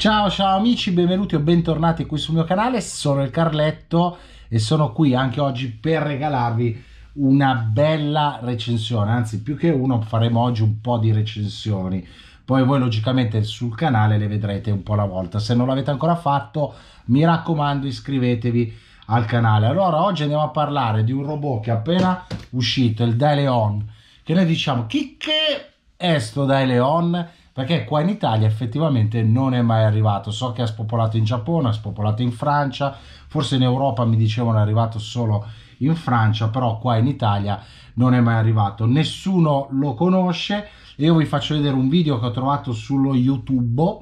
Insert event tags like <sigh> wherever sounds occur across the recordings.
Ciao ciao amici, benvenuti o bentornati qui sul mio canale, sono il Carletto e sono qui anche oggi per regalarvi una bella recensione, anzi più che uno faremo oggi un po' di recensioni, poi voi logicamente sul canale le vedrete un po' alla volta, se non l'avete ancora fatto mi raccomando iscrivetevi al canale. Allora oggi andiamo a parlare di un robot che è appena uscito, il Deleon, che noi diciamo chicche Esto dai Leon perché qua in Italia effettivamente non è mai arrivato. So che ha spopolato in Giappone, ha spopolato in Francia, forse in Europa mi dicevano è arrivato solo in Francia, però qua in Italia non è mai arrivato. Nessuno lo conosce. Io vi faccio vedere un video che ho trovato sullo YouTube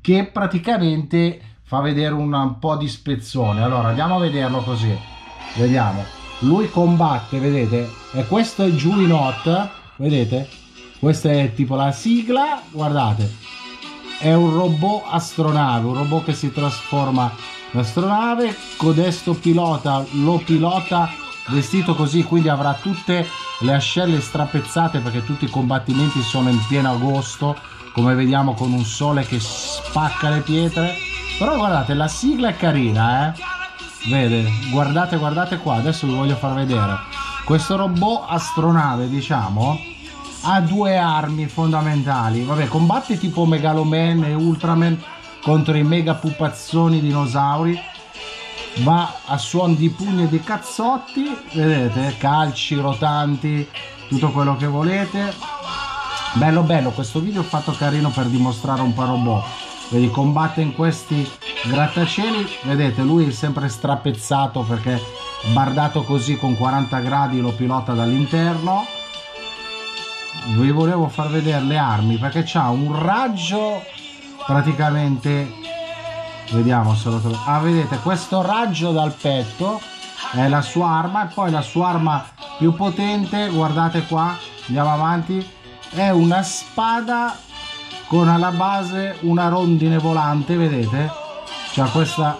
che praticamente fa vedere un po' di spezzone. Allora andiamo a vederlo così. Vediamo. Lui combatte, vedete? E questo è Juinot, vedete? Questa è tipo la sigla, guardate, è un robot astronave, un robot che si trasforma in astronave, codesto pilota lo pilota vestito così, quindi avrà tutte le ascelle strapezzate perché tutti i combattimenti sono in pieno agosto, come vediamo con un sole che spacca le pietre. Però guardate, la sigla è carina, eh? Vede, guardate, guardate qua, adesso vi voglio far vedere. Questo robot astronave, diciamo, ha due armi fondamentali. Vabbè, combatte tipo Megaloman e Ultraman contro i mega pupazzoni dinosauri. Va a suon di pugni e di cazzotti, vedete, calci, rotanti, tutto quello che volete. Bello bello, questo video è fatto carino per dimostrare un po' robot. Vedi, combatte in questi grattacieli, vedete, lui è sempre strapezzato perché bardato così con 40 gradi lo pilota dall'interno vi volevo far vedere le armi perché c'ha un raggio praticamente vediamo se lo trovo ah vedete questo raggio dal petto è la sua arma e poi la sua arma più potente guardate qua andiamo avanti è una spada con alla base una rondine volante vedete c'ha questa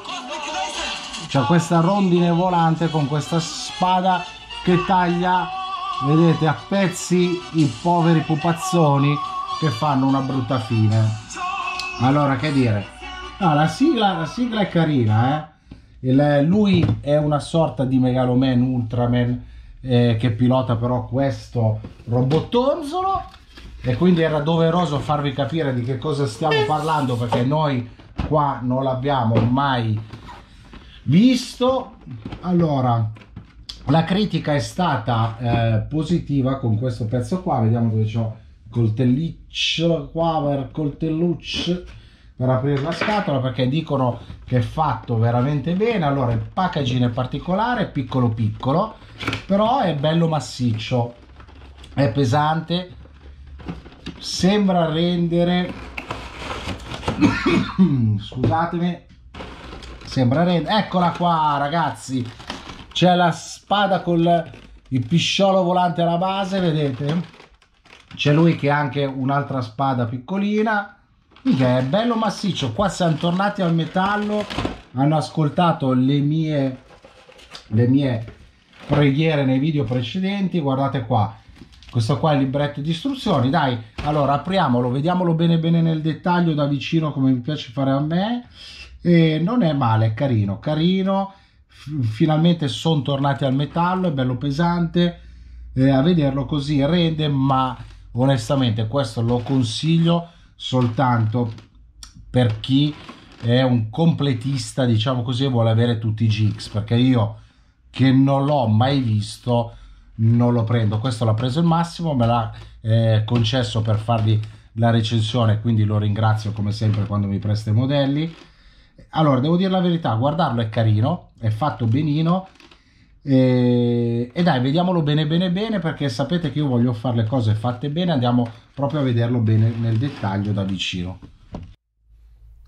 c'ha questa rondine volante con questa spada che taglia vedete a pezzi i poveri pupazzoni che fanno una brutta fine allora che dire ah, la, sigla, la sigla è carina eh? Il, lui è una sorta di megaloman ultraman eh, che pilota però questo robottonzolo e quindi era doveroso farvi capire di che cosa stiamo parlando perché noi qua non l'abbiamo mai visto allora la critica è stata eh, positiva con questo pezzo qua, vediamo dove c'ho coltelliccio qua per coltelluccio per aprire la scatola perché dicono che è fatto veramente bene allora il packaging è particolare piccolo piccolo però è bello massiccio è pesante sembra rendere <coughs> scusatemi sembra rendere eccola qua ragazzi c'è la spada con il pisciolo volante alla base, vedete? C'è lui che ha anche un'altra spada piccolina. Mica è bello massiccio. Qua siamo tornati al metallo. Hanno ascoltato le mie, le mie preghiere nei video precedenti. Guardate qua. Questo qua è il libretto di istruzioni. Dai, allora apriamolo, vediamolo bene bene nel dettaglio da vicino come mi piace fare a me. E non è male, è carino, carino finalmente sono tornati al metallo, è bello pesante, eh, a vederlo così rende, ma onestamente questo lo consiglio soltanto per chi è un completista, diciamo così, e vuole avere tutti i GX, perché io che non l'ho mai visto non lo prendo, questo l'ha preso il massimo, me l'ha eh, concesso per farvi la recensione, quindi lo ringrazio come sempre quando mi presta i modelli allora, devo dire la verità, guardarlo è carino, è fatto benino. E, eh, e, dai, vediamolo bene bene bene perché sapete che io voglio fare le cose fatte bene, andiamo proprio a vederlo bene nel dettaglio da vicino.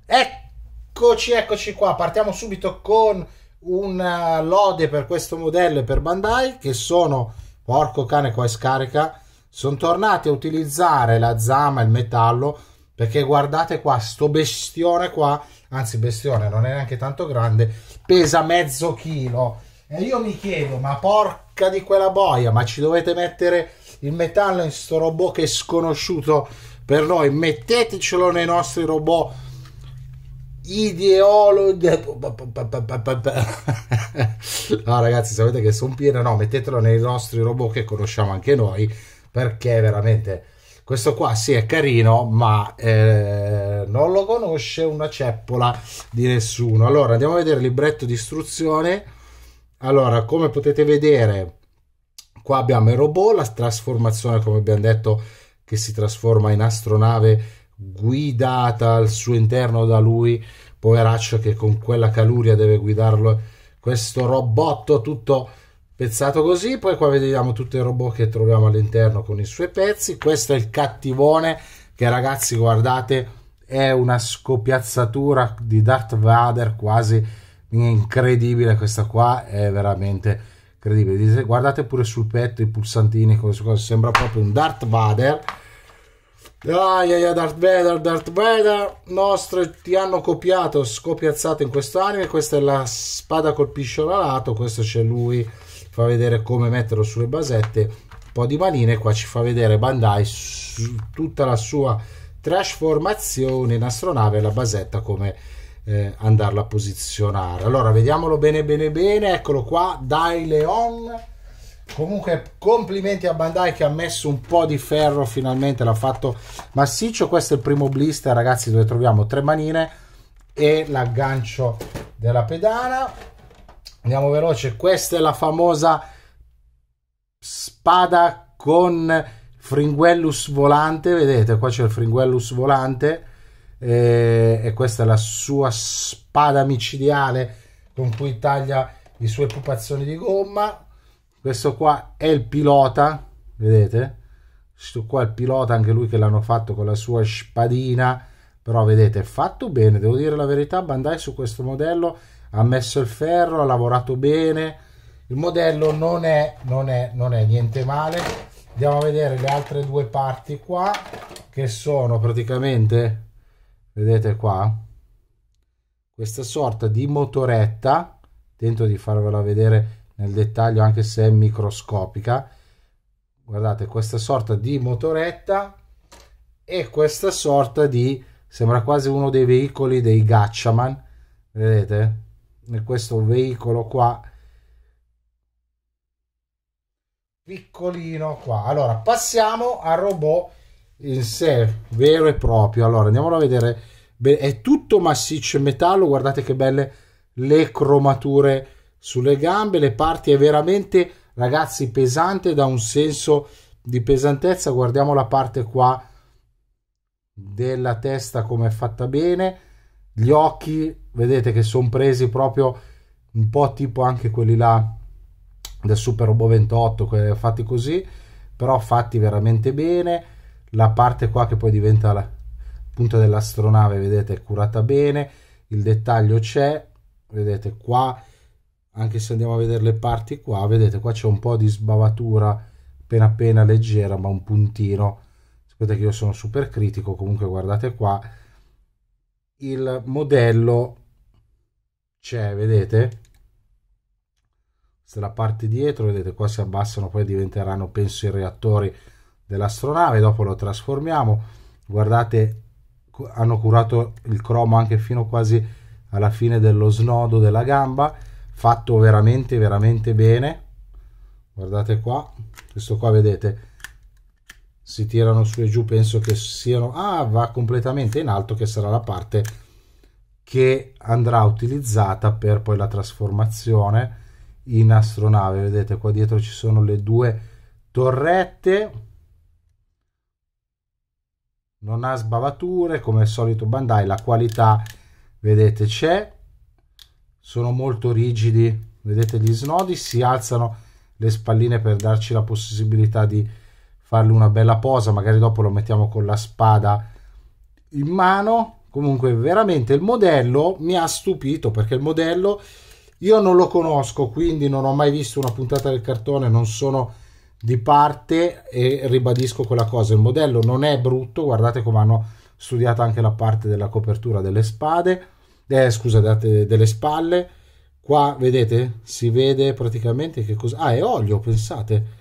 Eccoci, eccoci qua, partiamo subito con un eh, lode per questo modello e per Bandai che sono, porco cane qua è scarica, sono tornati a utilizzare la zama, il metallo, perché guardate qua, sto bestione qua anzi bestione non è neanche tanto grande, pesa mezzo chilo. E io mi chiedo, ma porca di quella boia, ma ci dovete mettere il metallo in sto robot che è sconosciuto per noi? Mettetecelo nei nostri robot ideologi. no, ragazzi, sapete che sono pieno. No, mettetelo nei nostri robot che conosciamo anche noi. Perché veramente questo qua sì è carino, ma eh, non lo conosce una ceppola di nessuno. Allora andiamo a vedere il libretto di istruzione. Allora, come potete vedere, qua abbiamo il robot, la trasformazione, come abbiamo detto, che si trasforma in astronave guidata al suo interno da lui, poveraccio che con quella caluria deve guidarlo, questo robotto tutto pezzato così, poi qua vediamo tutti i robot che troviamo all'interno con i suoi pezzi, questo è il cattivone che ragazzi guardate è una scopiazzatura di Darth Vader quasi incredibile questa qua è veramente incredibile guardate pure sul petto i pulsantini sembra proprio un Darth Vader Ah, yeah, Darth Vader, Darth Vader, nostro ti hanno copiato, scopiazzato in questo anime. Questa è la spada col pisciolo alato. Questo c'è lui, fa vedere come metterlo sulle basette. Un po' di manine. Qua ci fa vedere Bandai su tutta la sua trasformazione in astronave la basetta come eh, andarla a posizionare allora vediamolo bene bene bene eccolo qua dai leon comunque complimenti a Bandai che ha messo un po' di ferro finalmente l'ha fatto massiccio questo è il primo blister ragazzi dove troviamo tre manine e l'aggancio della pedana andiamo veloce questa è la famosa spada con Fringuellus volante, vedete qua c'è il Fringuellus volante eh, e questa è la sua spada micidiale con cui taglia le sue pupazzoni di gomma. Questo qua è il pilota, vedete? Questo qua è il pilota, anche lui che l'hanno fatto con la sua spadina, però vedete, fatto bene, devo dire la verità, Bandai su questo modello ha messo il ferro, ha lavorato bene, il modello non è, non è, non è niente male, andiamo a vedere le altre due parti qua che sono praticamente vedete qua questa sorta di motoretta tento di farvela vedere nel dettaglio anche se è microscopica guardate questa sorta di motoretta e questa sorta di sembra quasi uno dei veicoli dei Gatchaman vedete e questo veicolo qua piccolino qua allora passiamo al robot in sé vero e proprio allora andiamolo a vedere è tutto massiccio in metallo guardate che belle le cromature sulle gambe le parti è veramente ragazzi pesante da un senso di pesantezza guardiamo la parte qua della testa come è fatta bene gli occhi vedete che sono presi proprio un po' tipo anche quelli là del Super Robo 28, fatti così, però fatti veramente bene. La parte qua che poi diventa la punta dell'astronave, vedete, è curata bene, il dettaglio c'è, vedete qua, anche se andiamo a vedere le parti qua, vedete qua c'è un po' di sbavatura appena appena leggera, ma un puntino. Sapete che io sono super critico, comunque guardate qua, il modello c'è, vedete? se la parte dietro, vedete qua si abbassano, poi diventeranno penso i reattori dell'astronave, dopo lo trasformiamo, guardate hanno curato il cromo anche fino quasi alla fine dello snodo della gamba, fatto veramente veramente bene, guardate qua, questo qua vedete si tirano su e giù, penso che siano, ah va completamente in alto che sarà la parte che andrà utilizzata per poi la trasformazione in astronave vedete qua dietro ci sono le due torrette non ha sbavature come al solito Bandai la qualità vedete c'è sono molto rigidi vedete gli snodi si alzano le spalline per darci la possibilità di fargli una bella posa magari dopo lo mettiamo con la spada in mano comunque veramente il modello mi ha stupito perché il modello io non lo conosco, quindi non ho mai visto una puntata del cartone, non sono di parte e ribadisco quella cosa. Il modello non è brutto, guardate come hanno studiato anche la parte della copertura delle spade, eh, scusate, delle spalle. Qua vedete, si vede praticamente che cosa... Ah, è olio, pensate.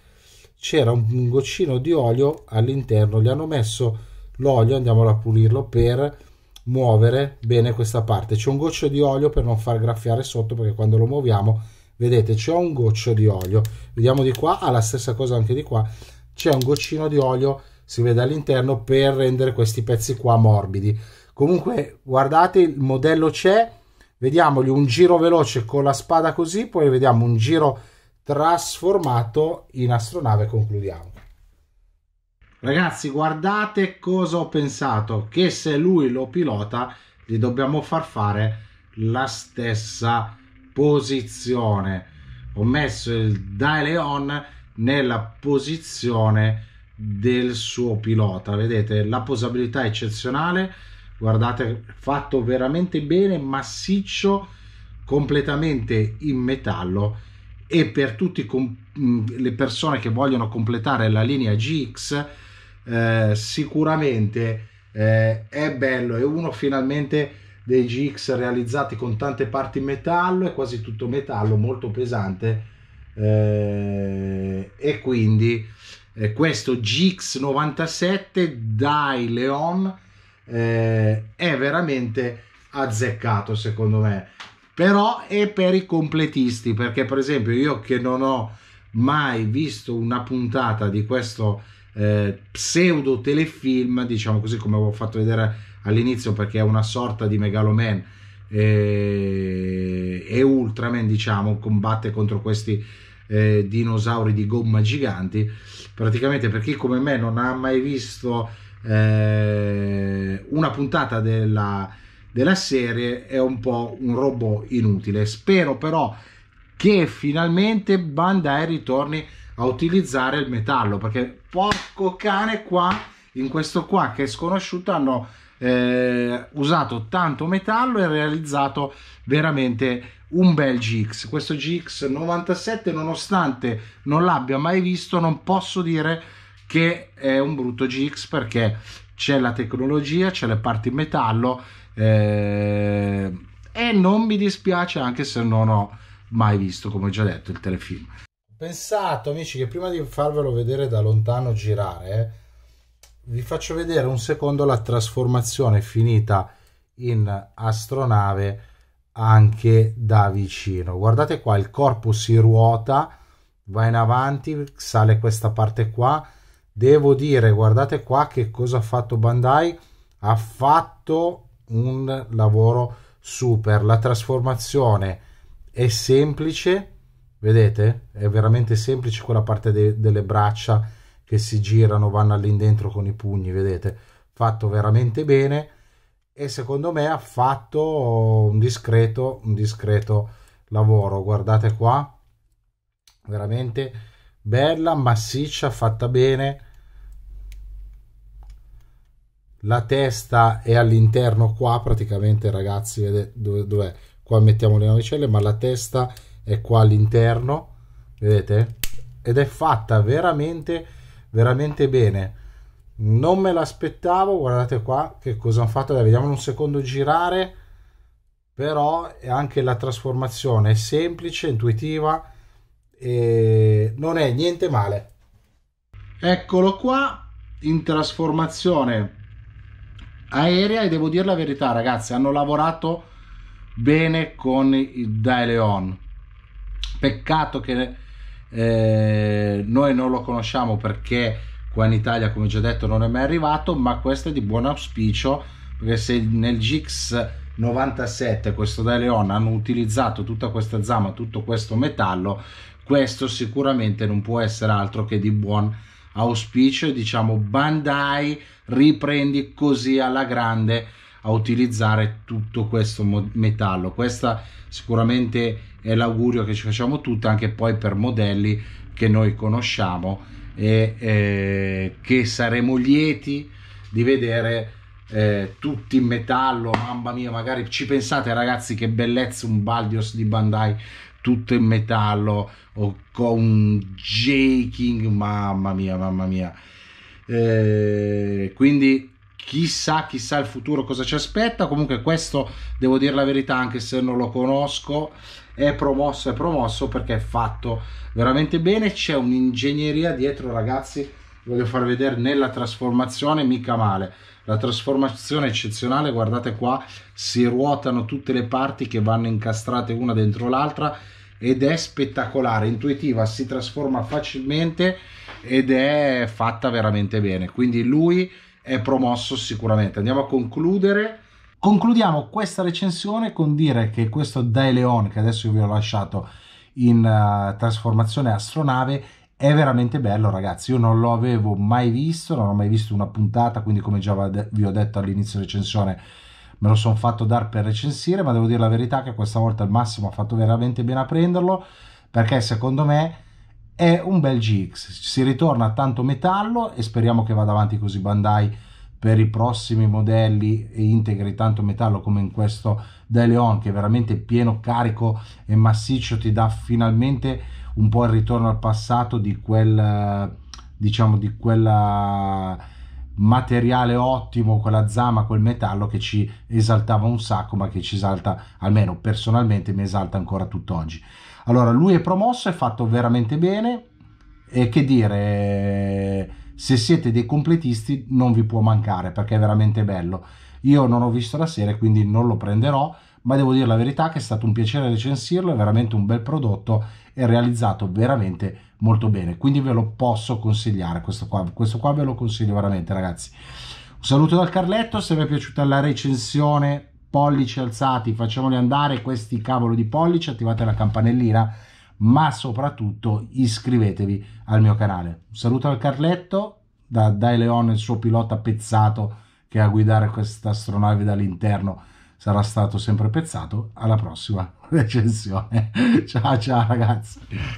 C'era un goccino di olio all'interno, gli hanno messo l'olio, andiamolo a pulirlo per muovere bene questa parte. C'è un goccio di olio per non far graffiare sotto perché quando lo muoviamo, vedete, c'è un goccio di olio. Vediamo di qua, ha ah, la stessa cosa anche di qua. C'è un goccino di olio, si vede all'interno, per rendere questi pezzi qua morbidi. Comunque, guardate, il modello c'è. Vediamogli un giro veloce con la spada così, poi vediamo un giro trasformato in astronave concludiamo. Ragazzi, guardate cosa ho pensato, che se lui lo pilota gli dobbiamo far fare la stessa posizione. Ho messo il Daeleon nella posizione del suo pilota, vedete la posabilità eccezionale, guardate fatto veramente bene, massiccio, completamente in metallo e per tutte mm, le persone che vogliono completare la linea GX eh, sicuramente eh, è bello, è uno finalmente dei GX realizzati con tante parti metallo, è quasi tutto metallo, molto pesante eh, e quindi eh, questo GX97 dai Leon eh, è veramente azzeccato secondo me però è per i completisti perché per esempio io che non ho mai visto una puntata di questo eh, pseudo telefilm, diciamo così come avevo fatto vedere all'inizio perché è una sorta di Megaloman eh, e Ultraman, diciamo, combatte contro questi eh, dinosauri di gomma giganti. Praticamente per chi come me non ha mai visto eh, una puntata della, della serie è un po' un robot inutile. Spero però che finalmente Bandai ritorni a utilizzare il metallo perché porco cane qua, in questo qua che è sconosciuto, hanno eh, usato tanto metallo e realizzato veramente un bel GX. Questo GX 97, nonostante non l'abbia mai visto, non posso dire che è un brutto GX perché c'è la tecnologia, c'è le parti in metallo eh, e non mi dispiace anche se non ho mai visto, come ho già detto, il telefilm pensato amici che prima di farvelo vedere da lontano girare, vi faccio vedere un secondo la trasformazione finita in astronave anche da vicino. Guardate qua, il corpo si ruota, va in avanti, sale questa parte qua. Devo dire, guardate qua che cosa ha fatto Bandai. Ha fatto un lavoro super. La trasformazione è semplice, Vedete? È veramente semplice quella parte de delle braccia che si girano, vanno all'indentro con i pugni, vedete? Fatto veramente bene e secondo me ha fatto un discreto, un discreto lavoro. Guardate qua, veramente bella, massiccia, fatta bene. La testa è all'interno qua praticamente, ragazzi, vedete dove, dove qua mettiamo le navicelle, ma la testa è qua all'interno vedete ed è fatta veramente veramente bene non me l'aspettavo guardate qua che cosa hanno fatto Dai, vediamo un secondo girare però anche la trasformazione è semplice intuitiva e non è niente male eccolo qua in trasformazione aerea e devo dire la verità ragazzi hanno lavorato bene con il Daileon Peccato che eh, noi non lo conosciamo perché qua in Italia, come già detto, non è mai arrivato, ma questo è di buon auspicio perché se nel GX 97 questo da Leon hanno utilizzato tutta questa zama, tutto questo metallo, questo sicuramente non può essere altro che di buon auspicio diciamo Bandai riprendi così alla grande a utilizzare tutto questo metallo. Questa sicuramente è l'augurio che ci facciamo tutti, anche poi per modelli che noi conosciamo e eh, che saremo lieti di vedere eh, tutti in metallo. Mamma mia, magari ci pensate ragazzi che bellezza un Baldios di Bandai tutto in metallo o con un J-King, mamma mia, mamma mia. Eh, quindi chissà chissà il futuro cosa ci aspetta comunque questo devo dire la verità anche se non lo conosco è promosso è promosso perché è fatto veramente bene c'è un'ingegneria dietro ragazzi voglio far vedere nella trasformazione mica male la trasformazione è eccezionale guardate qua si ruotano tutte le parti che vanno incastrate una dentro l'altra ed è spettacolare intuitiva si trasforma facilmente ed è fatta veramente bene quindi lui è promosso sicuramente. Andiamo a concludere. Concludiamo questa recensione con dire che questo Dai Leon, che adesso vi ho lasciato in uh, trasformazione astronave, è veramente bello, ragazzi. Io non lo avevo mai visto, non ho mai visto una puntata, quindi come già vi ho detto all'inizio recensione, me lo sono fatto dar per recensire, ma devo dire la verità che questa volta il Massimo ha fatto veramente bene a prenderlo, perché secondo me è un bel GX, si ritorna a tanto metallo e speriamo che vada avanti così Bandai per i prossimi modelli e integri tanto metallo come in questo De Leon che è veramente pieno, carico e massiccio ti dà finalmente un po' il ritorno al passato di quel diciamo di quel uh, materiale ottimo, quella zama, quel metallo che ci esaltava un sacco, ma che ci esalta, almeno personalmente mi esalta ancora tutt'oggi. Allora lui è promosso, è fatto veramente bene e che dire, se siete dei completisti non vi può mancare perché è veramente bello. Io non ho visto la serie quindi non lo prenderò, ma devo dire la verità che è stato un piacere recensirlo, è veramente un bel prodotto e realizzato veramente molto bene, quindi ve lo posso consigliare, questo qua, questo qua ve lo consiglio veramente ragazzi. Un saluto dal Carletto, se vi è piaciuta la recensione pollici alzati, facciamoli andare questi cavolo di pollici, attivate la campanellina, ma soprattutto iscrivetevi al mio canale. Un saluto al Carletto, da Dai Leon, il suo pilota pezzato che a guidare questa astronave dall'interno sarà stato sempre pezzato. Alla prossima <laughs> recensione. Ciao ciao ragazzi.